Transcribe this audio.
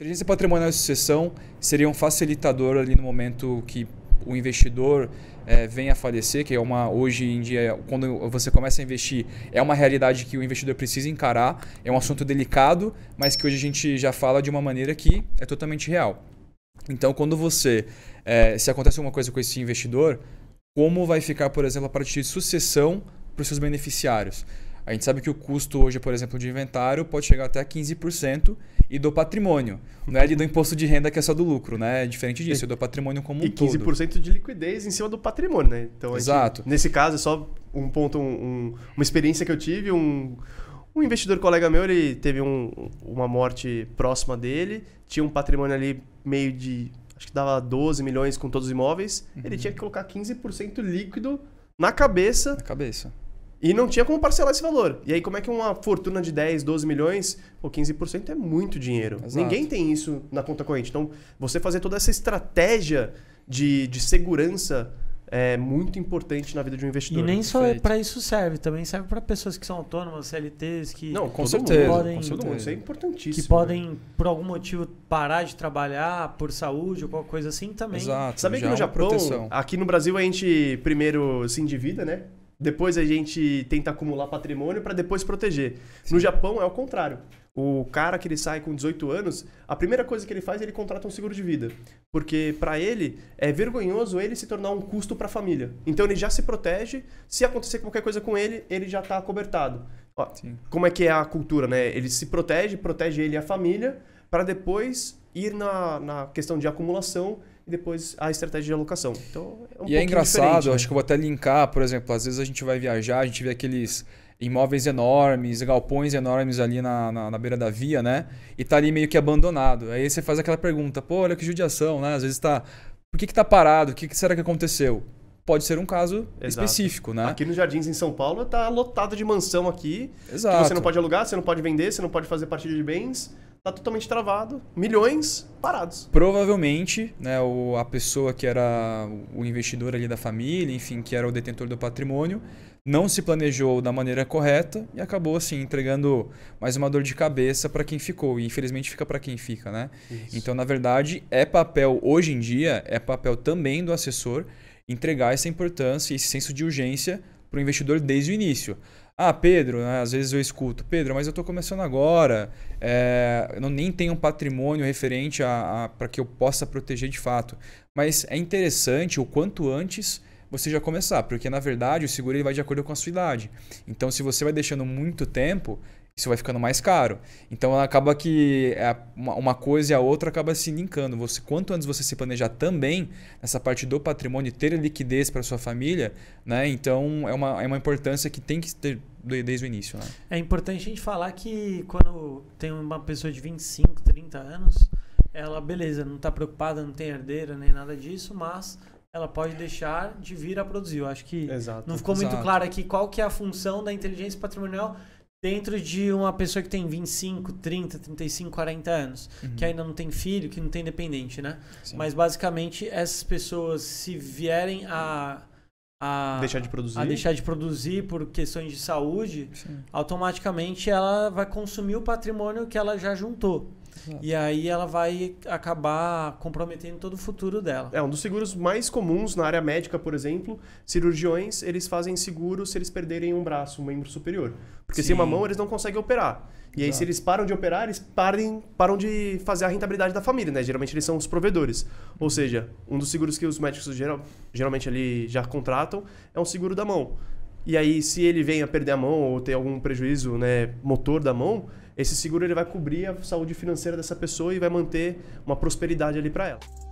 Inteligência patrimonial e sucessão seria um facilitador ali no momento que o investidor é, vem a falecer, que é uma hoje em dia, quando você começa a investir, é uma realidade que o investidor precisa encarar, é um assunto delicado, mas que hoje a gente já fala de uma maneira que é totalmente real. Então, quando você, é, se acontece alguma coisa com esse investidor, como vai ficar, por exemplo, a partir de sucessão para os seus beneficiários? A gente sabe que o custo hoje, por exemplo, de inventário pode chegar até 15% e do patrimônio. Não é do imposto de renda que é só do lucro, né? É diferente disso, é do patrimônio como um e todo. E 15% de liquidez em cima do patrimônio, né? Então, Exato. Gente, nesse caso, é só um ponto, um, uma experiência que eu tive, um, um investidor colega meu, ele teve um, uma morte próxima dele, tinha um patrimônio ali meio de. Acho que dava 12 milhões com todos os imóveis. Uhum. Ele tinha que colocar 15% líquido na cabeça. Na cabeça. E não tinha como parcelar esse valor. E aí, como é que uma fortuna de 10, 12 milhões, ou 15% é muito dinheiro. Exato. Ninguém tem isso na conta corrente. Então, você fazer toda essa estratégia de, de segurança é muito importante na vida de um investidor. E nem só para isso serve, também serve para pessoas que são autônomas, CLTs, que não, com certeza, podem, com certeza. Isso é importantíssimo. Que né? podem, né? por algum motivo, parar de trabalhar por saúde ou qualquer coisa assim também. Exato. Sabia que no é Japão, proteção. aqui no Brasil a gente primeiro se endivida, né? Depois a gente tenta acumular patrimônio para depois proteger. Sim. No Japão é o contrário. O cara que ele sai com 18 anos, a primeira coisa que ele faz é ele contrata um seguro de vida, porque para ele é vergonhoso ele se tornar um custo para a família. Então ele já se protege, se acontecer qualquer coisa com ele, ele já está cobertado. Ó, como é que é a cultura, né? Ele se protege, protege ele e a família para depois ir na, na questão de acumulação depois a estratégia de alocação. Então, é um e é engraçado, né? acho que eu vou até linkar, por exemplo, às vezes a gente vai viajar, a gente vê aqueles imóveis enormes, galpões enormes ali na, na, na, beira da via, né? E tá ali meio que abandonado. Aí você faz aquela pergunta, pô, olha que judiação, né? Às vezes tá. Por que, que tá parado? O que, que será que aconteceu? Pode ser um caso Exato. específico, né? Aqui nos Jardins, em São Paulo, tá lotado de mansão aqui. Exato. Que você não pode alugar, você não pode vender, você não pode fazer partilha de bens tá totalmente travado, milhões parados. Provavelmente, né, o, a pessoa que era o investidor ali da família, enfim, que era o detentor do patrimônio, não se planejou da maneira correta e acabou assim entregando mais uma dor de cabeça para quem ficou e infelizmente fica para quem fica, né? Isso. Então, na verdade, é papel hoje em dia, é papel também do assessor entregar essa importância e esse senso de urgência para o investidor desde o início. Ah, Pedro, né? às vezes eu escuto, Pedro, mas eu estou começando agora, é, eu nem tenho um patrimônio referente a, a para que eu possa proteger de fato. Mas é interessante o quanto antes você já começar, porque na verdade o seguro ele vai de acordo com a sua idade. Então, se você vai deixando muito tempo, isso vai ficando mais caro. Então acaba que é, uma coisa e a outra acaba se linkando. Você, quanto antes você se planejar também nessa parte do patrimônio, ter liquidez para sua família, né? Então é uma, é uma importância que tem que ter desde o início. Né? É importante a gente falar que quando tem uma pessoa de 25, 30 anos, ela, beleza, não está preocupada, não tem herdeira nem nada disso, mas ela pode deixar de vir a produzir. Eu acho que Exato. não ficou muito claro aqui qual que é a função da inteligência patrimonial dentro de uma pessoa que tem 25, 30, 35, 40 anos, uhum. que ainda não tem filho, que não tem dependente, né? Sim. Mas basicamente essas pessoas se vierem a a deixar de produzir, a deixar de produzir por questões de saúde, Sim. automaticamente ela vai consumir o patrimônio que ela já juntou. E aí ela vai acabar comprometendo todo o futuro dela. É, um dos seguros mais comuns na área médica, por exemplo, cirurgiões, eles fazem seguro se eles perderem um braço, um membro superior. Porque Sim. sem uma mão eles não conseguem operar. E aí, se eles param de operar, eles parem, param de fazer a rentabilidade da família, né? Geralmente eles são os provedores. Ou uhum. seja, um dos seguros que os médicos geral, geralmente ali já contratam é um seguro da mão. E aí, se ele vem a perder a mão ou ter algum prejuízo né, motor da mão, esse seguro ele vai cobrir a saúde financeira dessa pessoa e vai manter uma prosperidade ali para ela.